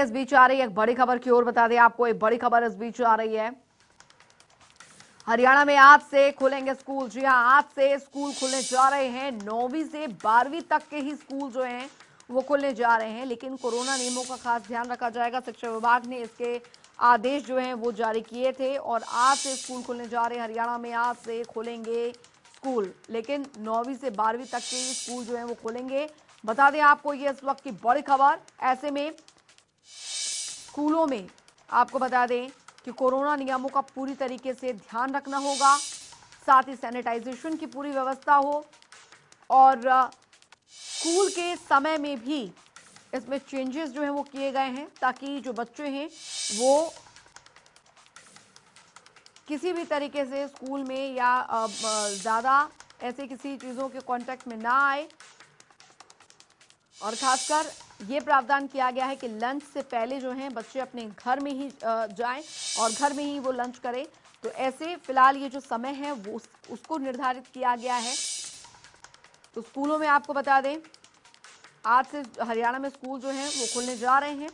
इस बीच आ रही है एक बड़ी खबर की ओर बता दें आपको एक बड़ी खबर इस बीच आ रही है हरियाणा में आज से खुलेंगे स्कूल जी हाँ आज से स्कूल खुलने जा रहे हैं नौवीं से बारहवीं तक के ही स्कूल जो हैं वो खुलने जा रहे हैं लेकिन कोरोना नियमों का खास ध्यान रखा जाएगा शिक्षा विभाग ने इसके आदेश जो हैं वो जारी किए थे और आज से स्कूल खुलने जा रहे हैं हरियाणा में आज से खुलेंगे स्कूल लेकिन नौवीं से बारहवीं तक के स्कूल जो हैं वो खुलेंगे बता दें आपको ये इस वक्त की बड़ी खबर ऐसे में स्कूलों में आपको बता दें कि कोरोना नियमों का पूरी तरीके से ध्यान रखना होगा साथ ही सैनिटाइजेशन की पूरी व्यवस्था हो और स्कूल के समय में भी इसमें चेंजेस जो हैं वो किए गए हैं ताकि जो बच्चे हैं वो किसी भी तरीके से स्कूल में या ज़्यादा ऐसे किसी चीज़ों के कांटेक्ट में ना आए और खासकर ये प्रावधान किया गया है कि लंच से पहले जो है बच्चे अपने घर में ही जाएं और घर में ही वो लंच करें तो ऐसे फिलहाल ये जो समय है वो उस, उसको निर्धारित किया गया है तो स्कूलों में आपको बता दें आज से हरियाणा में स्कूल जो है वो खुलने जा रहे हैं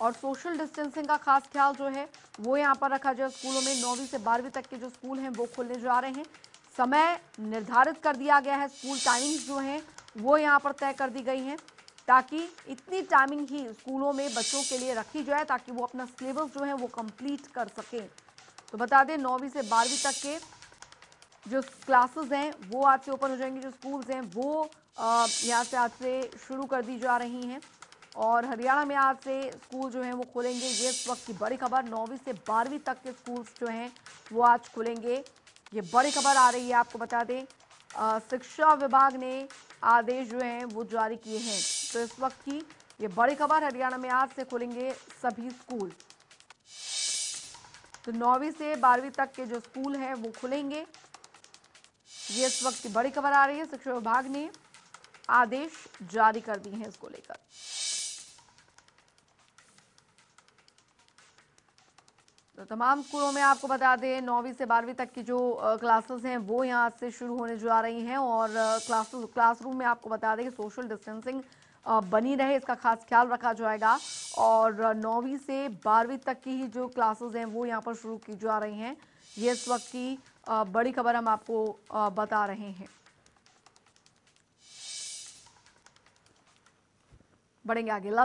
और सोशल डिस्टेंसिंग का खास ख्याल जो है वो यहाँ पर रखा जाए स्कूलों में नौवीं से बारहवीं तक के जो स्कूल हैं वो खुलने जा रहे हैं समय निर्धारित कर दिया गया है स्कूल टाइमिंग्स जो हैं वो यहाँ पर तय कर दी गई हैं ताकि इतनी टाइमिंग ही स्कूलों में बच्चों के लिए रखी जाए ताकि वो अपना सिलेबस जो है वो कंप्लीट कर सकें तो बता दें नौवीं से बारहवीं तक के जो क्लासेस हैं वो आज से ओपन हो जाएंगे जो स्कूल्स हैं वो यहाँ से आज से शुरू कर दी जा रही हैं और हरियाणा में आज से स्कूल जो हैं वो खुलेंगे ये इस वक्त की बड़ी खबर नौवीं से बारहवीं तक के स्कूल्स जो हैं वो आज खुलेंगे ये बड़ी खबर आ रही है आपको बता दें शिक्षा विभाग ने आदेश जो हैं वो जारी किए हैं तो इस वक्त की ये बड़ी खबर हरियाणा में आज से खुलेंगे सभी स्कूल तो नौवीं से बारहवीं तक के जो स्कूल हैं वो खुलेंगे ये इस वक्त की बड़ी खबर आ रही है शिक्षा विभाग ने आदेश जारी कर दिए हैं इसको लेकर तो तमाम स्कूलों में आपको बता दें नौवीं से बारहवीं तक की जो क्लासेस हैं वो यहाँ से शुरू होने जा रही हैं और क्लास क्लासरूम में आपको बता दें कि सोशल डिस्टेंसिंग बनी रहे इसका खास ख्याल रखा जाएगा और नौवीं से बारहवीं तक की ही जो क्लासेस हैं वो यहाँ पर शुरू की जा रही हैं ये इस वक्त की बड़ी खबर हम आपको बता रहे हैं बढ़ेंगे आगे